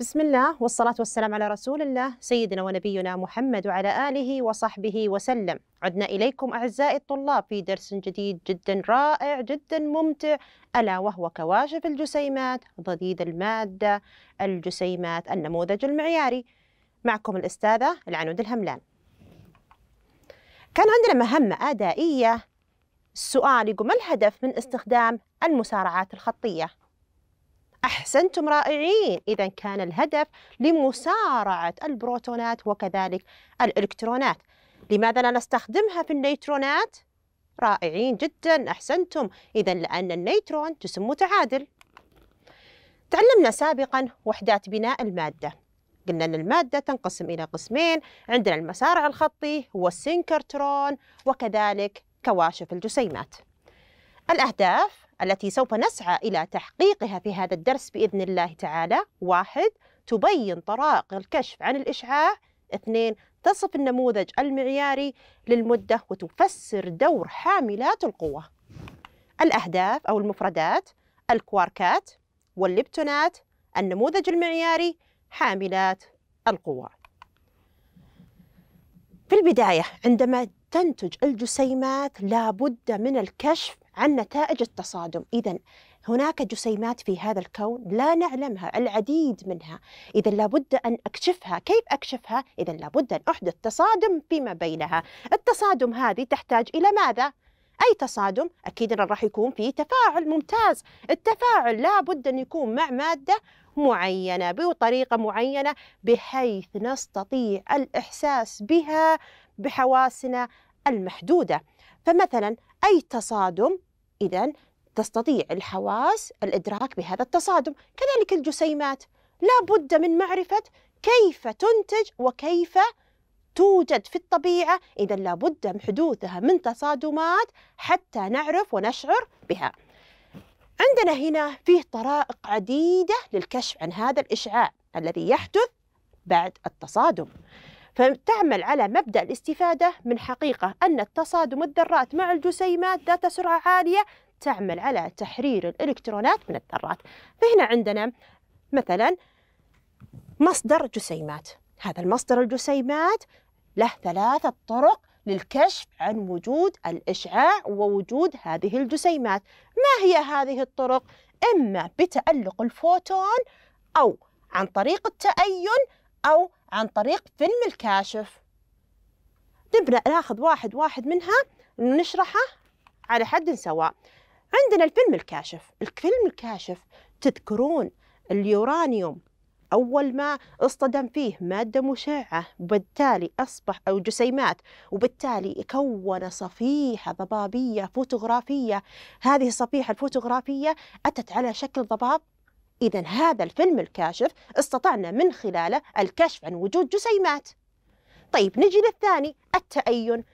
بسم الله والصلاة والسلام على رسول الله سيدنا ونبينا محمد وعلى آله وصحبه وسلم عدنا إليكم أعزائي الطلاب في درس جديد جدا رائع جدا ممتع ألا وهو كواشف الجسيمات ضديد المادة الجسيمات النموذج المعياري معكم الأستاذة العنود الهملان كان عندنا مهمة آدائية السؤال يقول ما الهدف من استخدام المسارعات الخطية أحسنتم رائعين إذا كان الهدف لمسارعة البروتونات وكذلك الإلكترونات لماذا لا نستخدمها في النيترونات؟ رائعين جدا أحسنتم إذا لأن النيترون جسم متعادل تعلمنا سابقا وحدات بناء المادة قلنا أن المادة تنقسم إلى قسمين عندنا المسارع الخطي والسينكرترون وكذلك كواشف الجسيمات الأهداف التي سوف نسعى إلى تحقيقها في هذا الدرس بإذن الله تعالى واحد تبين طرائق الكشف عن الإشعاع اثنين تصف النموذج المعياري للمدة وتفسر دور حاملات القوة الأهداف أو المفردات الكواركات والليبتونات النموذج المعياري حاملات القوة في البداية عندما تنتج الجسيمات لابد من الكشف عن نتائج التصادم إذا هناك جسيمات في هذا الكون لا نعلمها العديد منها إذا لابد أن أكشفها كيف أكشفها؟ إذا لابد أن أحدث تصادم فيما بينها التصادم هذه تحتاج إلى ماذا؟ أي تصادم أكيد أن راح يكون في تفاعل ممتاز التفاعل لابد أن يكون مع مادة معينة بطريقة معينة بحيث نستطيع الإحساس بها بحواسنا المحدودة فمثلا أي تصادم إذا تستطيع الحواس الإدراك بهذا التصادم كذلك الجسيمات لا بد من معرفة كيف تنتج وكيف توجد في الطبيعة إذا لا بد من حدوثها من تصادمات حتى نعرف ونشعر بها عندنا هنا فيه طرائق عديدة للكشف عن هذا الإشعاع الذي يحدث بعد التصادم فتعمل على مبدأ الاستفادة من حقيقة أن التصادم الذرات مع الجسيمات ذات سرعة عالية تعمل على تحرير الإلكترونات من الذرات فهنا عندنا مثلا مصدر جسيمات هذا المصدر الجسيمات له ثلاثة طرق للكشف عن وجود الإشعاع ووجود هذه الجسيمات ما هي هذه الطرق؟ إما بتألق الفوتون أو عن طريق التأين أو عن طريق فيلم الكاشف نبدأ ناخذ واحد واحد منها ونشرحه على حد سواء عندنا الفيلم الكاشف الفيلم الكاشف تذكرون اليورانيوم أول ما اصطدم فيه مادة مشعة وبالتالي أصبح أو جسيمات وبالتالي كون صفيحة ضبابية فوتوغرافية هذه الصفيحة الفوتوغرافية أتت على شكل ضباب إذا هذا الفيلم الكاشف استطعنا من خلاله الكشف عن وجود جسيمات طيب نجي للثاني التأين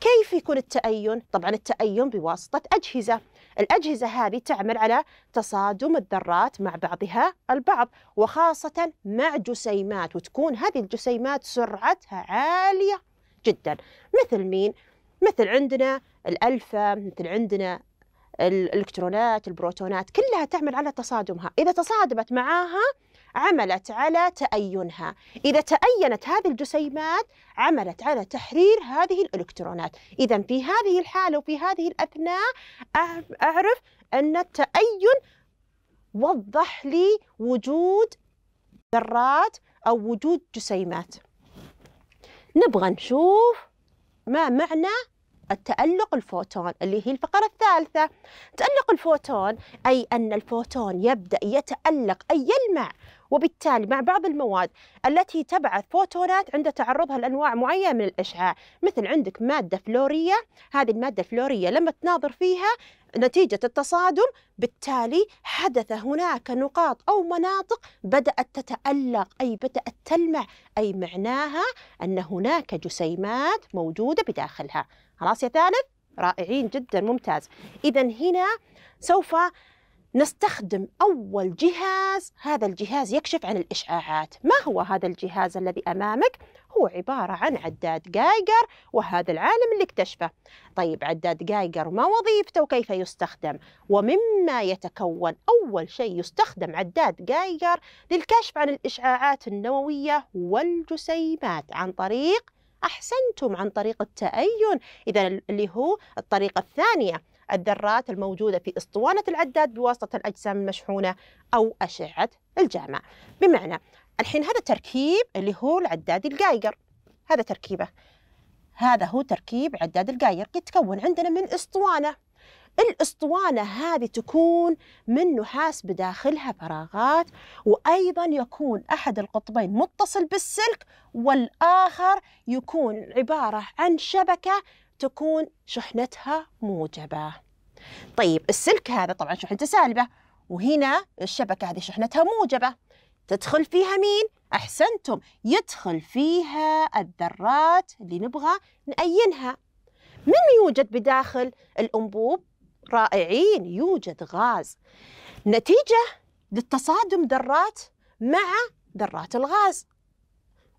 كيف يكون التأين؟ طبعا التأين بواسطة أجهزة الأجهزة هذه تعمل على تصادم الذرات مع بعضها البعض وخاصة مع جسيمات وتكون هذه الجسيمات سرعتها عالية جدا مثل مين؟ مثل عندنا الألفا مثل عندنا الالكترونات البروتونات كلها تعمل على تصادمها اذا تصادمت معاها عملت على تأينها إذا تأينت هذه الجسيمات عملت على تحرير هذه الإلكترونات إذا في هذه الحالة وفي هذه الأثناء أعرف أن التأين وضح لي وجود ذرات أو وجود جسيمات نبغى نشوف ما معنى التألق الفوتون اللي هي الفقرة الثالثة تألق الفوتون أي أن الفوتون يبدأ يتألق أي يلمع وبالتالي مع بعض المواد التي تبعث فوتونات عند تعرضها لأنواع معينة من الأشعاع مثل عندك مادة فلورية هذه المادة الفلورية لما تناظر فيها نتيجة التصادم بالتالي حدث هناك نقاط أو مناطق بدأت تتألق أي بدأت تلمع أي معناها أن هناك جسيمات موجودة بداخلها خلاص يا ثالث رائعين جدا ممتاز إذا هنا سوف نستخدم أول جهاز هذا الجهاز يكشف عن الإشعاعات ما هو هذا الجهاز الذي أمامك؟ هو عبارة عن عداد جايجر وهذا العالم اللي اكتشفه طيب عداد جايجر ما وظيفته وكيف يستخدم ومما يتكون أول شيء يستخدم عداد جايجر للكشف عن الإشعاعات النووية والجسيمات عن طريق أحسنتم عن طريق التأين إذا اللي هو الطريقة الثانية الذرات الموجودة في اسطوانة العداد بواسطة الأجسام المشحونة أو أشعة الجامع بمعنى الحين هذا تركيب اللي هو العداد الجايجر هذا تركيبه هذا هو تركيب عداد الجايجر يتكون عندنا من اسطوانه الاسطوانه هذه تكون من نحاس بداخلها فراغات وايضا يكون احد القطبين متصل بالسلك والاخر يكون عباره عن شبكه تكون شحنتها موجبة طيب السلك هذا طبعا شحنته سالبة وهنا الشبكة هذه شحنتها موجبة تدخل فيها مين؟ أحسنتم يدخل فيها الذرات اللي نبغى نأينها من يوجد بداخل الأنبوب؟ رائعين يوجد غاز نتيجة للتصادم ذرات مع ذرات الغاز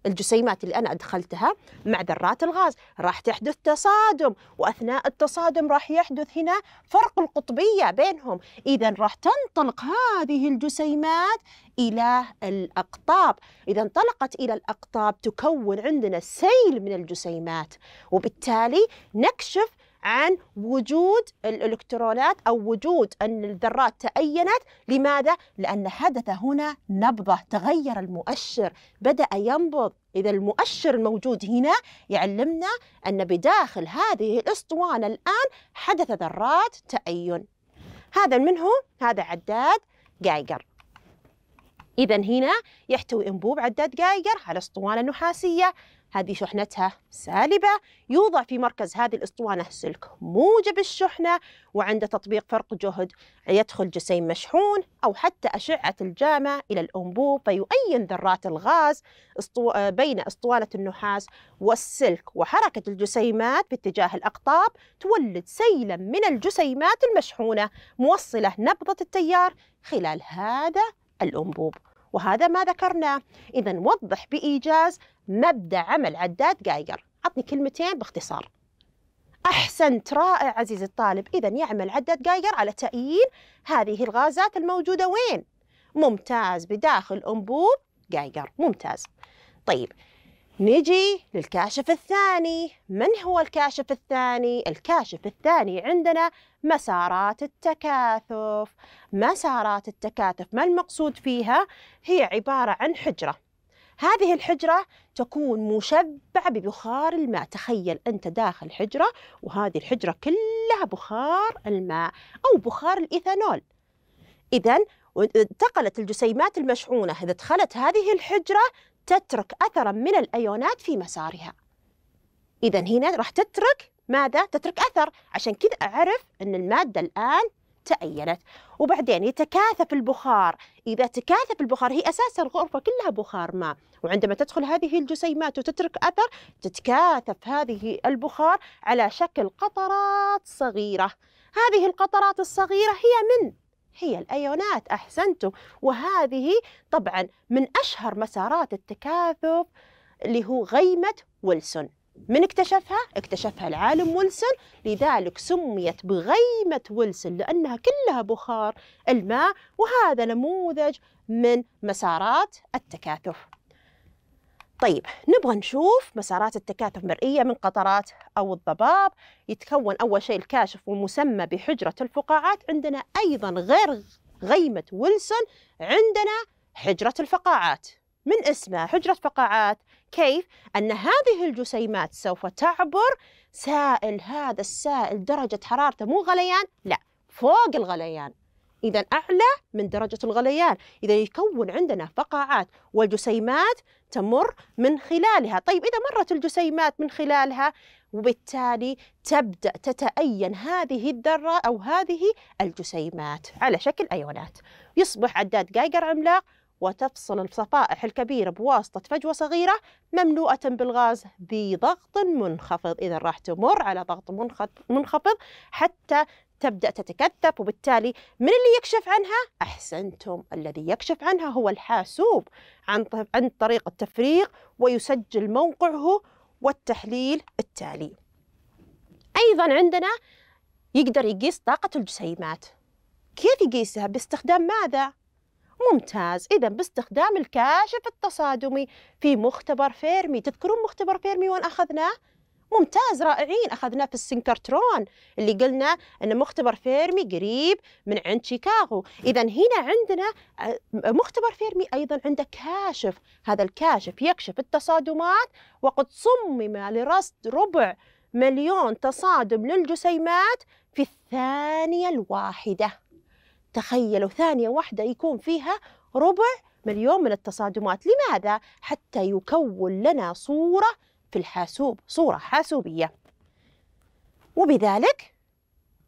الجسيمات اللي أنا أدخلتها مع ذرات الغاز راح تحدث تصادم وأثناء التصادم راح يحدث هنا فرق القطبية بينهم إذا راح تنطلق هذه الجسيمات إلى الأقطاب إذا انطلقت إلى الأقطاب تكون عندنا سيل من الجسيمات وبالتالي نكشف عن وجود الالكترونات او وجود ان الذرات تأينت، لماذا؟ لان حدث هنا نبضه، تغير المؤشر، بدأ ينبض، إذا المؤشر الموجود هنا يعلمنا أن بداخل هذه الأسطوانة الآن حدث ذرات تأين هذا من هو؟ هذا عداد جايجر إذا هنا يحتوي أنبوب عداد جايجر على أسطوانة نحاسية هذه شحنتها سالبة يوضع في مركز هذه الأسطوانة سلك موجب الشحنة وعند تطبيق فرق جهد يدخل جسيم مشحون أو حتى أشعة الجامة إلى الأنبوب فيؤين ذرات الغاز بين أسطوانة النحاس والسلك وحركة الجسيمات باتجاه الأقطاب تولد سيلا من الجسيمات المشحونة موصلة نبضة التيار خلال هذا الأنبوب وهذا ما ذكرناه إذا وضح بإيجاز مبدا عمل عداد جايجر عطني كلمتين باختصار احسنت رائع عزيزي الطالب اذا يعمل عداد جايجر على تأيين هذه الغازات الموجوده وين ممتاز بداخل انبوب جايجر ممتاز طيب نجي للكاشف الثاني من هو الكاشف الثاني؟ الكاشف الثاني عندنا مسارات التكاثف مسارات التكاثف ما المقصود فيها؟ هي عبارة عن حجرة هذه الحجرة تكون مشبعة ببخار الماء تخيل أنت داخل حجرة وهذه الحجرة كلها بخار الماء أو بخار الإيثانول إذا انتقلت الجسيمات المشحونة إذا دخلت هذه الحجرة تترك أثرا من الأيونات في مسارها إذا هنا راح تترك ماذا؟ تترك أثر عشان كذا أعرف أن المادة الآن تأينت وبعدين يتكاثف البخار إذا تكاثف البخار هي أساسا الغرفة كلها بخار ماء وعندما تدخل هذه الجسيمات وتترك أثر تتكاثف هذه البخار على شكل قطرات صغيرة هذه القطرات الصغيرة هي من هي الأيونات أحسنتم وهذه طبعا من أشهر مسارات التكاثف اللي هو غيمة ويلسون من اكتشفها؟ اكتشفها العالم ويلسون لذلك سميت بغيمة ويلسون لأنها كلها بخار الماء وهذا نموذج من مسارات التكاثف طيب نبغى نشوف مسارات التكاثف مرئية من قطرات أو الضباب يتكون أول شيء الكاشف ومسمى بحجرة الفقاعات عندنا أيضا غير غيمة ويلسون عندنا حجرة الفقاعات من اسمها حجرة فقاعات كيف؟ أن هذه الجسيمات سوف تعبر سائل هذا السائل درجة حرارته مو غليان لا فوق الغليان إذا أعلى من درجة الغليان إذا يكون عندنا فقاعات والجسيمات تمر من خلالها طيب إذا مرت الجسيمات من خلالها وبالتالي تبدأ تتأين هذه الذرة أو هذه الجسيمات على شكل أيونات يصبح عداد جايجر عملاق وتفصل الصفائح الكبيرة بواسطة فجوة صغيرة مملوءة بالغاز بضغط منخفض إذا راح تمر على ضغط منخفض حتى تبدأ تتكثف وبالتالي من اللي يكشف عنها؟ أحسنتم الذي يكشف عنها هو الحاسوب عن, عن طريق التفريغ ويسجل موقعه والتحليل التالي أيضا عندنا يقدر يقيس طاقة الجسيمات كيف يقيسها؟ باستخدام ماذا؟ ممتاز إذا باستخدام الكاشف التصادمي في مختبر فيرمي تذكرون مختبر فيرمي وين أخذناه؟ ممتاز رائعين أخذناه في السنكرترون اللي قلنا أن مختبر فيرمي قريب من عند شيكاغو إذا هنا عندنا آه، مختبر فيرمي أيضا عنده كاشف هذا الكاشف يكشف التصادمات وقد صمم لرصد ربع مليون تصادم للجسيمات في الثانية الواحدة تخيلوا ثانية واحدة يكون فيها ربع مليون من التصادمات لماذا؟ حتى يكون لنا صورة في الحاسوب صورة حاسوبية وبذلك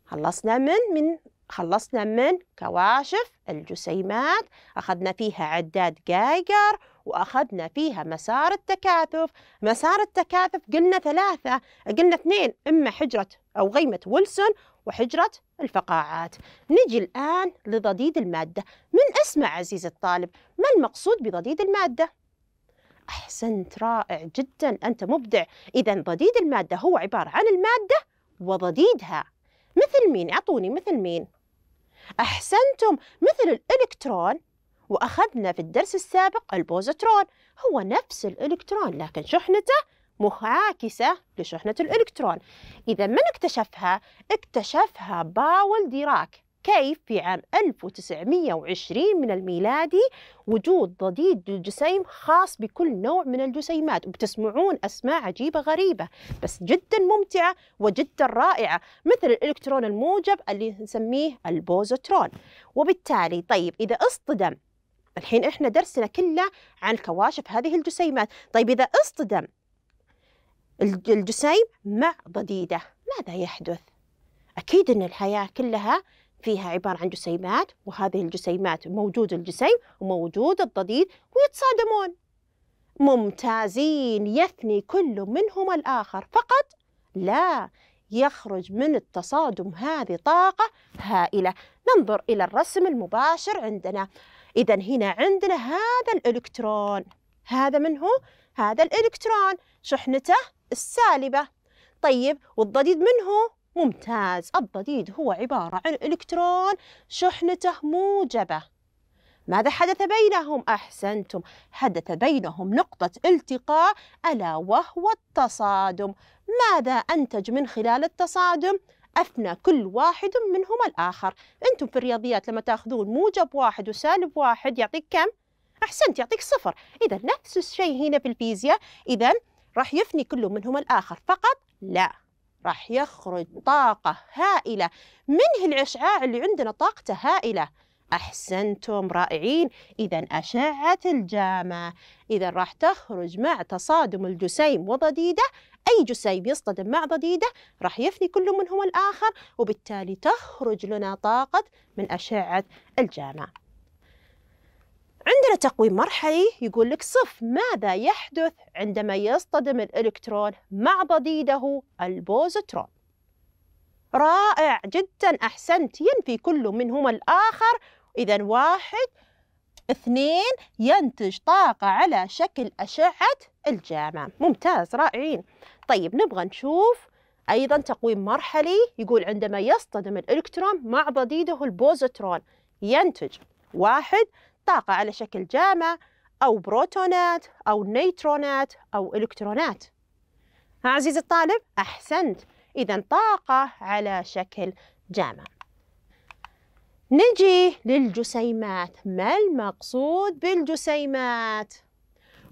خلصنا من من خلصنا من كواشف الجسيمات أخذنا فيها عداد جايجر وأخذنا فيها مسار التكاثف مسار التكاثف قلنا ثلاثة قلنا اثنين إما حجرة أو غيمة ويلسون وحجرة الفقاعات نجي الآن لضديد المادة من أسمع عزيز الطالب ما المقصود بضديد المادة؟ أحسنت رائع جدا أنت مبدع إذا ضديد المادة هو عبارة عن المادة وضديدها مثل مين؟ أعطوني مثل مين؟ أحسنتم مثل الإلكترون وأخذنا في الدرس السابق البوزيترون هو نفس الإلكترون لكن شحنته معاكسة لشحنة الإلكترون إذا من اكتشفها؟ اكتشفها باول ديراك كيف في عام 1920 من الميلادي وجود ضديد للجسيم خاص بكل نوع من الجسيمات وبتسمعون أسماء عجيبة غريبة بس جدا ممتعة وجدا رائعة مثل الإلكترون الموجب اللي نسميه البوزوترون وبالتالي طيب إذا اصطدم الحين إحنا درسنا كله عن كواشف هذه الجسيمات طيب إذا اصطدم الجسيم مع ضديده ماذا يحدث؟ أكيد أن الحياة كلها فيها عبارة عن جسيمات وهذه الجسيمات موجود الجسيم وموجود الضديد ويتصادمون ممتازين يثني كل منهما الآخر فقط لا يخرج من التصادم هذه طاقة هائلة ننظر إلى الرسم المباشر عندنا إذا هنا عندنا هذا الإلكترون هذا من هو؟ هذا الإلكترون شحنته السالبة طيب والضديد منه ممتاز الضديد هو عبارة عن إلكترون شحنته موجبة ماذا حدث بينهم؟ أحسنتم حدث بينهم نقطة التقاء ألا وهو التصادم ماذا أنتج من خلال التصادم؟ أثنى كل واحد منهما الآخر أنتم في الرياضيات لما تأخذون موجب واحد وسالب واحد يعطيك كم؟ أحسنت يعطيك صفر إذا نفس الشيء هنا في الفيزياء إذا راح يفني كل منهما الآخر فقط لا راح يخرج طاقة هائلة منه الإشعاع اللي عندنا طاقته هائلة أحسنتم رائعين إذا أشعة الجامعة إذا راح تخرج مع تصادم الجسيم وضديدة أي جسيم يصطدم مع ضديدة راح يفني كل منهما الآخر وبالتالي تخرج لنا طاقة من أشعة الجامعة عندنا تقويم مرحلي يقول لك صف ماذا يحدث عندما يصطدم الإلكترون مع ضديده البوزترون رائع جدا أحسنت ينفي كل منهما الآخر إذا واحد اثنين ينتج طاقة على شكل أشعة الجامع ممتاز رائعين طيب نبغى نشوف أيضا تقويم مرحلي يقول عندما يصطدم الإلكترون مع ضديده البوزترون ينتج واحد الطاقة على شكل جامع أو بروتونات أو نيترونات أو إلكترونات عزيزي الطالب أحسنت إذا طاقة على شكل جامع نجي للجسيمات ما المقصود بالجسيمات؟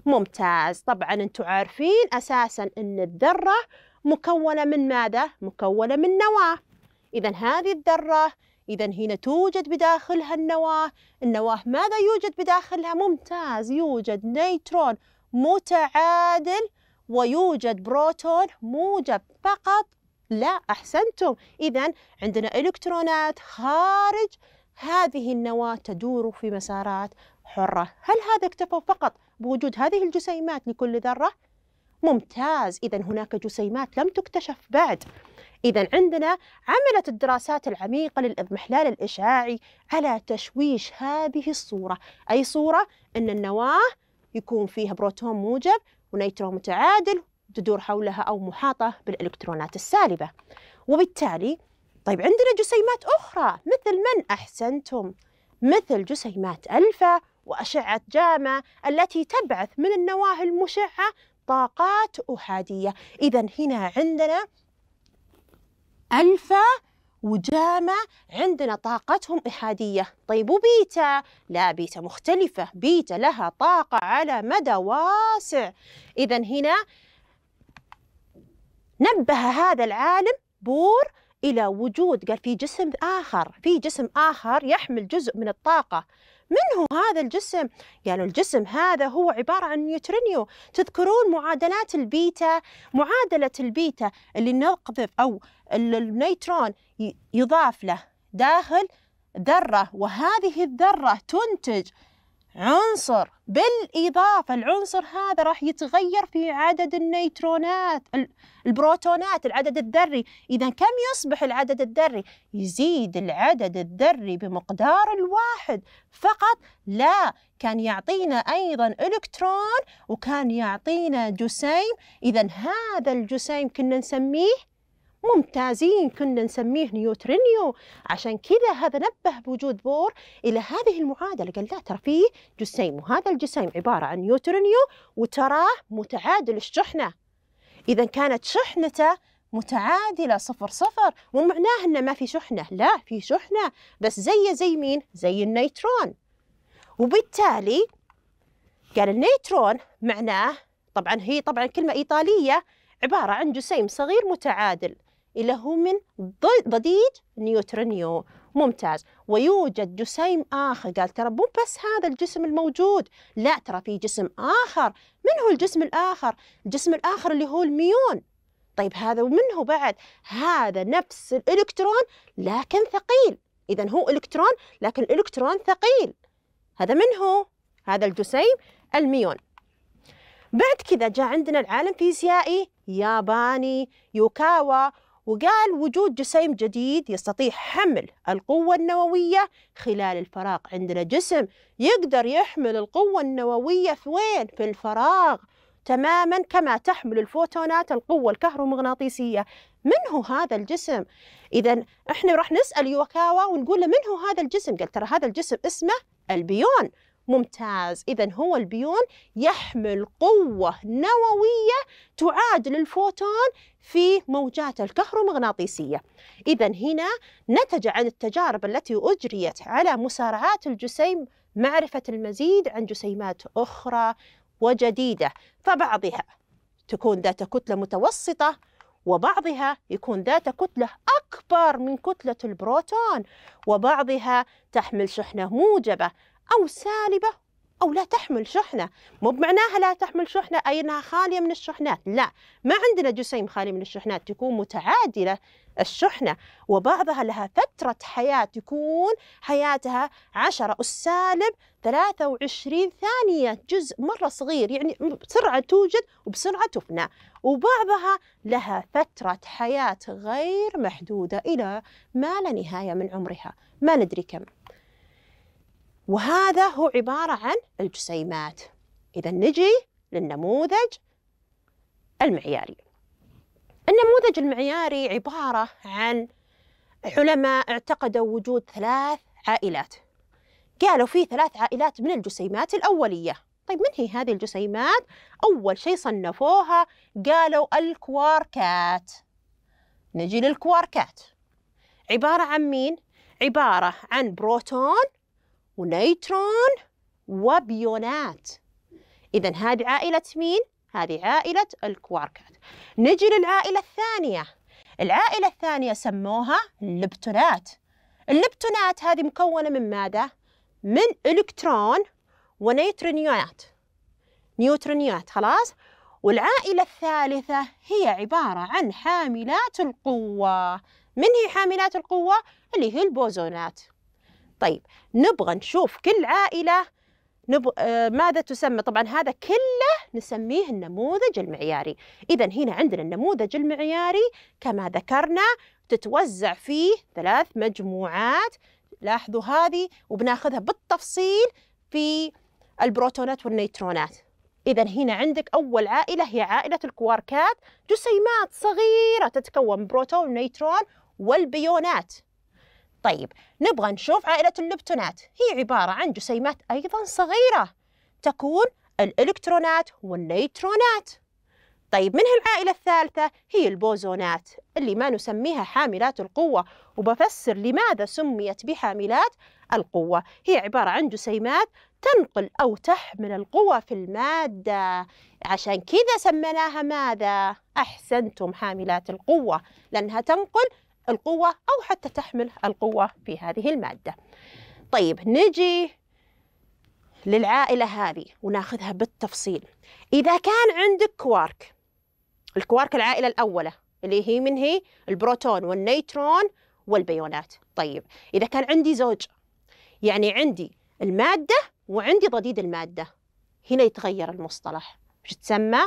ممتاز طبعا أنتم عارفين أساسا أن الذرة مكونة من ماذا؟ مكونة من نواة إذا هذه الذرة إذا هنا توجد بداخلها النواة النواة ماذا يوجد بداخلها؟ ممتاز يوجد نيترون متعادل ويوجد بروتون موجب فقط لا أحسنتم إذا عندنا إلكترونات خارج هذه النواة تدور في مسارات حرة هل هذا اكتفوا فقط بوجود هذه الجسيمات لكل ذرة؟ ممتاز إذا هناك جسيمات لم تكتشف بعد إذا عندنا عملت الدراسات العميقة للإضمحلال الإشعاعي على تشويش هذه الصورة أي صورة أن النواة يكون فيها بروتون موجب ونيترون متعادل تدور حولها أو محاطة بالإلكترونات السالبة وبالتالي طيب عندنا جسيمات أخرى مثل من أحسنتم مثل جسيمات ألفا وأشعة جاما التي تبعث من النواة المشعة طاقات أحادية إذا هنا عندنا ألفا وجاما عندنا طاقتهم إحادية طيب وبيتا لا بيتا مختلفة بيتا لها طاقة على مدى واسع إذا هنا نبه هذا العالم بور إلى وجود قال في جسم آخر في جسم آخر يحمل جزء من الطاقة من هو هذا الجسم؟ يعني الجسم هذا هو عبارة عن نيوترينيو تذكرون معادلات البيتا معادلة البيتا اللي نقذف أو النيترون يضاف له داخل ذرة وهذه الذرة تنتج عنصر بالإضافة العنصر هذا راح يتغير في عدد النيترونات البروتونات العدد الذري إذا كم يصبح العدد الذري؟ يزيد العدد الذري بمقدار الواحد فقط لا كان يعطينا أيضا إلكترون وكان يعطينا جسيم إذا هذا الجسيم كنا نسميه ممتازين كنا نسميه نيوترينيو عشان كذا هذا نبه بوجود بور إلى هذه المعادلة قال لا ترى فيه جسيم وهذا الجسيم عبارة عن نيوترينيو وتراه متعادل الشحنة إذا كانت شحنته متعادلة صفر صفر مو معناه إنه ما في شحنة لا في شحنة بس زي زي مين زي النيترون وبالتالي قال النيترون معناه طبعا هي طبعا كلمة إيطالية عبارة عن جسيم صغير متعادل إلى هو من ضديد نيوترينيو ممتاز ويوجد جسيم آخر قال ترى مو بس هذا الجسم الموجود لا ترى في جسم آخر من هو الجسم الآخر الجسم الآخر اللي هو الميون طيب هذا ومن هو بعد هذا نفس الإلكترون لكن ثقيل إذا هو إلكترون لكن الإلكترون ثقيل هذا من هو هذا الجسيم الميون بعد كذا جاء عندنا العالم فيزيائي ياباني يوكاوا وقال وجود جسيم جديد يستطيع حمل القوة النووية خلال الفراغ عندنا جسم يقدر يحمل القوة النووية في وين؟ في الفراغ تماما كما تحمل الفوتونات القوة الكهرومغناطيسية من هو هذا الجسم؟ إذا احنا راح نسأل يوكاوا ونقول له من هو هذا الجسم؟ قال ترى هذا الجسم اسمه البيون ممتاز إذا هو البيون يحمل قوة نووية تعادل الفوتون في موجات الكهرومغناطيسية إذا هنا نتج عن التجارب التي أجريت على مسارعات الجسيم معرفة المزيد عن جسيمات أخرى وجديدة فبعضها تكون ذات كتلة متوسطة وبعضها يكون ذات كتلة أكبر من كتلة البروتون وبعضها تحمل شحنة موجبة أو سالبة أو لا تحمل شحنة مو بمعناها لا تحمل شحنة أي أنها خالية من الشحنات لا ما عندنا جسيم خالي من الشحنات تكون متعادلة الشحنة وبعضها لها فترة حياة تكون حياتها عشرة السالب 23 ثانية جزء مرة صغير يعني بسرعة توجد وبسرعة تفنى وبعضها لها فترة حياة غير محدودة إلى ما لا نهاية من عمرها ما ندري كم وهذا هو عبارة عن الجسيمات إذا نجي للنموذج المعياري النموذج المعياري عبارة عن علماء اعتقدوا وجود ثلاث عائلات قالوا في ثلاث عائلات من الجسيمات الأولية طيب من هي هذه الجسيمات؟ أول شيء صنفوها قالوا الكواركات نجي للكواركات عبارة عن مين؟ عبارة عن بروتون ونيترون وبيونات إذا هذه عائلة مين؟ هذه عائلة الكواركات نجي للعائلة الثانية العائلة الثانية سموها اللبتونات اللبتونات هذه مكونة من ماذا؟ من إلكترون ونيترونيات نيوترونيات خلاص؟ والعائلة الثالثة هي عبارة عن حاملات القوة من هي حاملات القوة؟ اللي هي البوزونات طيب نبغى نشوف كل عائلة نب... آه ماذا تسمى طبعا هذا كله نسميه النموذج المعياري إذا هنا عندنا النموذج المعياري كما ذكرنا تتوزع فيه ثلاث مجموعات لاحظوا هذه وبناخذها بالتفصيل في البروتونات والنيترونات إذا هنا عندك أول عائلة هي عائلة الكواركات جسيمات صغيرة تتكون بروتون ونيترون والبيونات طيب نبغى نشوف عائلة اللبتونات هي عبارة عن جسيمات أيضا صغيرة تكون الإلكترونات والنيترونات طيب من العائلة الثالثة هي البوزونات اللي ما نسميها حاملات القوة وبفسر لماذا سميت بحاملات القوة هي عبارة عن جسيمات تنقل أو تحمل القوة في المادة عشان كذا سميناها ماذا؟ أحسنتم حاملات القوة لأنها تنقل القوة أو حتى تحمل القوة في هذه المادة طيب نجي للعائلة هذه وناخذها بالتفصيل إذا كان عندك كوارك الكوارك العائلة الأولى اللي هي من هي البروتون والنيترون والبيونات طيب إذا كان عندي زوج يعني عندي المادة وعندي ضديد المادة هنا يتغير المصطلح وش تسمى؟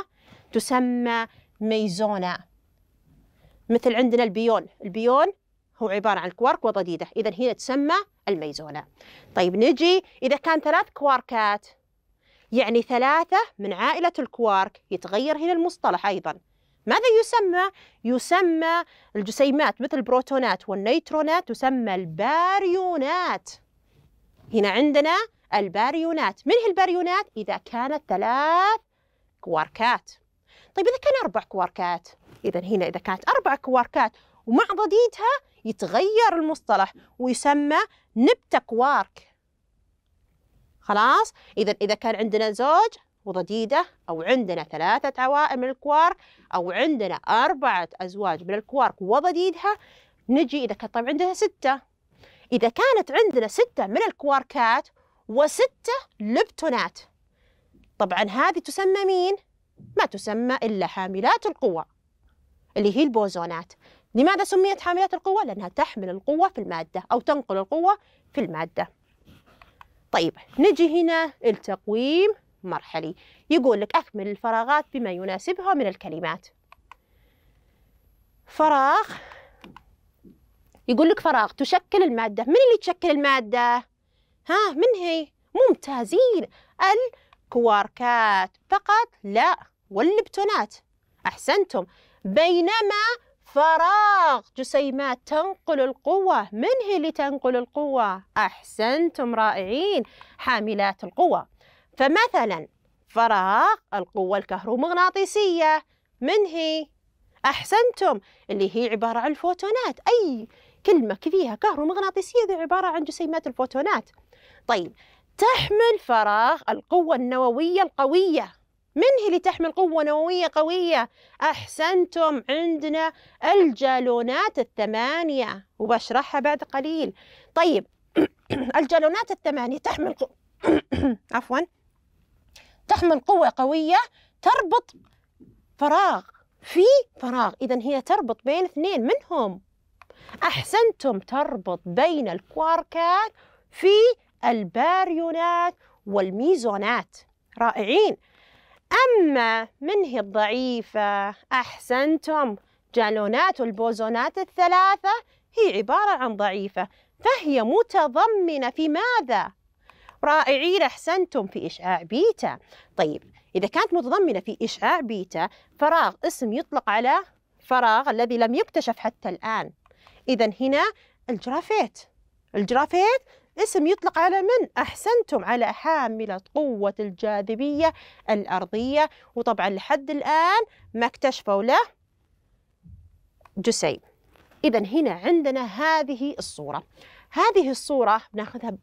تسمى ميزونة مثل عندنا البيون البيون هو عبارة عن كوارك وضديدة إذا هنا تسمى الميزونة طيب نجي إذا كان ثلاث كواركات يعني ثلاثة من عائلة الكوارك يتغير هنا المصطلح أيضا ماذا يسمى؟ يسمى الجسيمات مثل البروتونات والنيترونات تسمى الباريونات هنا عندنا الباريونات من هي الباريونات؟ إذا كانت ثلاث كواركات طيب إذا كان أربع كواركات إذا هنا إذا كانت أربع كواركات ومع ضديدها يتغير المصطلح ويسمى نبتة كوارك خلاص إذا إذا كان عندنا زوج وضديدة أو عندنا ثلاثة عوائل من الكوارك أو عندنا أربعة أزواج من الكوارك وضديدها نجي إذا كان طيب عندنا ستة إذا كانت عندنا ستة من الكواركات وستة لبتونات طبعا هذه تسمى مين؟ ما تسمى إلا حاملات القوى اللي هي البوزونات لماذا سميت حاملات القوة؟ لأنها تحمل القوة في المادة أو تنقل القوة في المادة طيب نجي هنا التقويم مرحلي يقول لك أكمل الفراغات بما يناسبها من الكلمات فراغ يقول لك فراغ تشكل المادة من اللي تشكل المادة؟ ها من هي؟ ممتازين الكواركات فقط لا واللبتونات أحسنتم بينما فراغ جسيمات تنقل القوة من هي اللي تنقل القوة؟ أحسنتم رائعين حاملات القوة فمثلا فراغ القوة الكهرومغناطيسية من هي؟ أحسنتم اللي هي عبارة عن الفوتونات أي كلمة فيها كهرومغناطيسية ذي عبارة عن جسيمات الفوتونات طيب تحمل فراغ القوة النووية القوية من هي اللي تحمل قوة نووية قوية؟ أحسنتم عندنا الجالونات الثمانية وبشرحها بعد قليل طيب الجالونات الثمانية تحمل قو... عفوا تحمل قوة قوية تربط فراغ في فراغ إذا هي تربط بين اثنين منهم أحسنتم تربط بين الكواركات في الباريونات والميزونات رائعين أما منه الضعيفة أحسنتم جالونات البوزونات الثلاثة هي عبارة عن ضعيفة فهي متضمنة في ماذا؟ رائعين أحسنتم في إشعاع بيتا طيب إذا كانت متضمنة في إشعاع بيتا فراغ اسم يطلق على فراغ الذي لم يكتشف حتى الآن إذا هنا الجرافيت الجرافيت اسم يطلق على من؟ أحسنتم على حاملة قوة الجاذبية الأرضية وطبعا لحد الآن ما اكتشفوا له جسيم إذا هنا عندنا هذه الصورة هذه الصورة بناخذها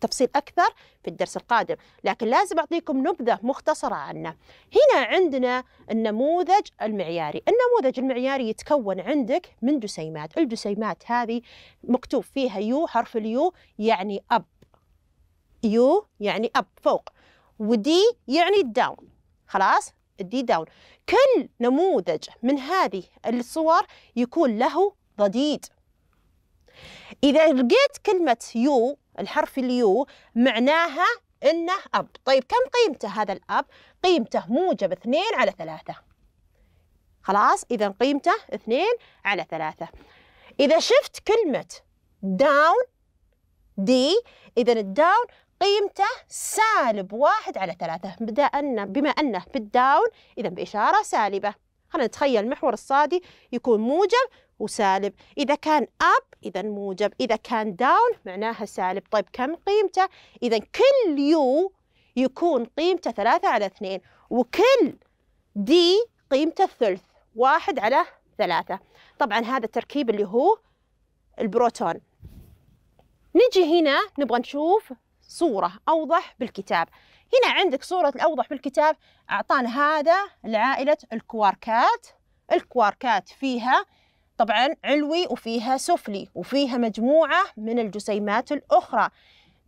تفصيل أكثر في الدرس القادم لكن لازم أعطيكم نبذة مختصرة عنه هنا عندنا النموذج المعياري النموذج المعياري يتكون عندك من جسيمات الجسيمات هذه مكتوب فيها يو حرف اليو يعني أب يو يعني أب فوق ودي يعني داون خلاص الدي داون كل نموذج من هذه الصور يكون له ضديد إذا لقيت كلمة يو الحرف اليو معناها إنه أب طيب كم قيمته هذا الأب؟ قيمته موجب اثنين على ثلاثة خلاص إذا قيمته اثنين على ثلاثة إذا شفت كلمة داون دي إذا الداون قيمته سالب واحد على ثلاثة بدا أن بما أنه بالداون إذا بإشارة سالبة خلينا نتخيل محور الصادي يكون موجب وسالب إذا كان أب إذا موجب إذا كان داون معناها سالب طيب كم قيمته إذا كل يو يكون قيمته ثلاثة على اثنين وكل دي قيمته الثلث واحد على ثلاثة طبعا هذا التركيب اللي هو البروتون نجي هنا نبغى نشوف صورة أوضح بالكتاب هنا عندك صورة الأوضح بالكتاب أعطانا هذا لعائلة الكواركات الكواركات فيها طبعا علوي وفيها سفلي وفيها مجموعة من الجسيمات الأخرى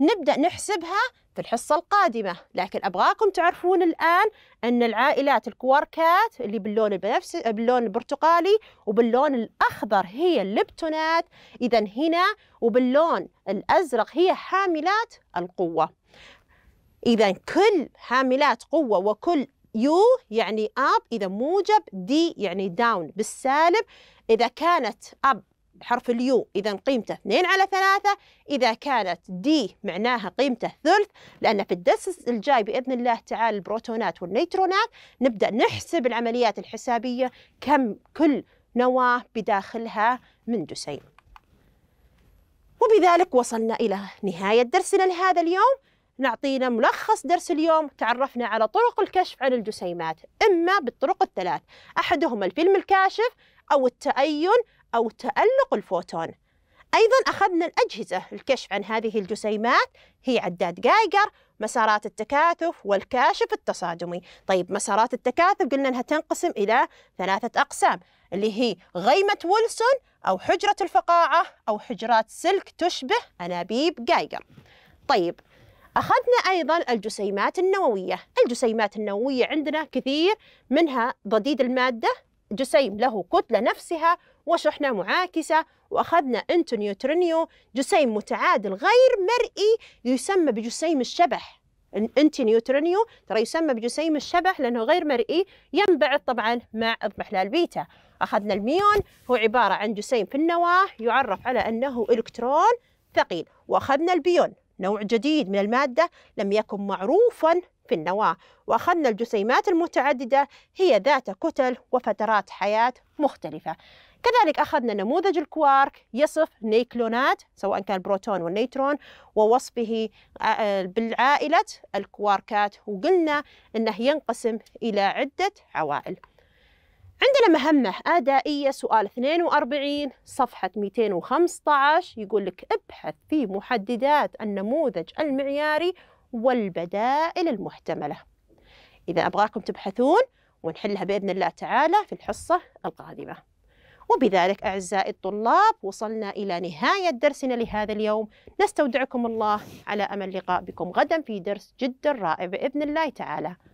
نبدأ نحسبها في الحصة القادمة لكن أبغاكم تعرفون الآن أن العائلات الكواركات اللي باللون البنفسجي باللون البرتقالي وباللون الأخضر هي اللبتونات إذا هنا وباللون الأزرق هي حاملات القوة إذا كل حاملات قوة وكل يو يعني اب إذا موجب دي يعني داون بالسالب إذا كانت اب حرف اليو إذا قيمته 2 على 3 إذا كانت دي معناها قيمته ثلث لأن في الدرس الجاي بإذن الله تعالى البروتونات والنيترونات نبدأ نحسب العمليات الحسابية كم كل نواة بداخلها من جسيم وبذلك وصلنا إلى نهاية درسنا لهذا اليوم نعطينا ملخص درس اليوم تعرفنا على طرق الكشف عن الجسيمات إما بالطرق الثلاث أحدهما الفيلم الكاشف أو التأين أو تألق الفوتون أيضا أخذنا الأجهزة الكشف عن هذه الجسيمات هي عداد جايجر مسارات التكاثف والكاشف التصادمي طيب مسارات التكاثف قلنا أنها تنقسم إلى ثلاثة أقسام اللي هي غيمة ويلسون أو حجرة الفقاعة أو حجرات سلك تشبه أنابيب جايجر طيب أخذنا أيضا الجسيمات النووية الجسيمات النووية عندنا كثير منها ضديد المادة جسيم له كتلة نفسها وشحنة معاكسة وأخذنا أنتو نيوترينيو جسيم متعادل غير مرئي يسمى بجسيم الشبح انتي نيوترينيو ترى يسمى بجسيم الشبح لأنه غير مرئي ينبعث طبعا مع اضمحلال بيتا أخذنا الميون هو عبارة عن جسيم في النواة يعرف على أنه إلكترون ثقيل وأخذنا البيون نوع جديد من المادة لم يكن معروفا في النواة وأخذنا الجسيمات المتعددة هي ذات كتل وفترات حياة مختلفة كذلك أخذنا نموذج الكوارك يصف نيكلونات سواء كان البروتون والنيترون ووصفه آه، آه، بالعائلة الكواركات وقلنا أنه ينقسم إلى عدة عوائل عندنا مهمة آدائية سؤال 42 صفحة 215 يقول لك ابحث في محددات النموذج المعياري والبدائل المحتملة إذا أبغاكم تبحثون ونحلها بإذن الله تعالى في الحصة القادمة وبذلك أعزائي الطلاب وصلنا إلى نهاية درسنا لهذا اليوم نستودعكم الله على أمل لقاء بكم غدا في درس جدا رائع بإذن الله تعالى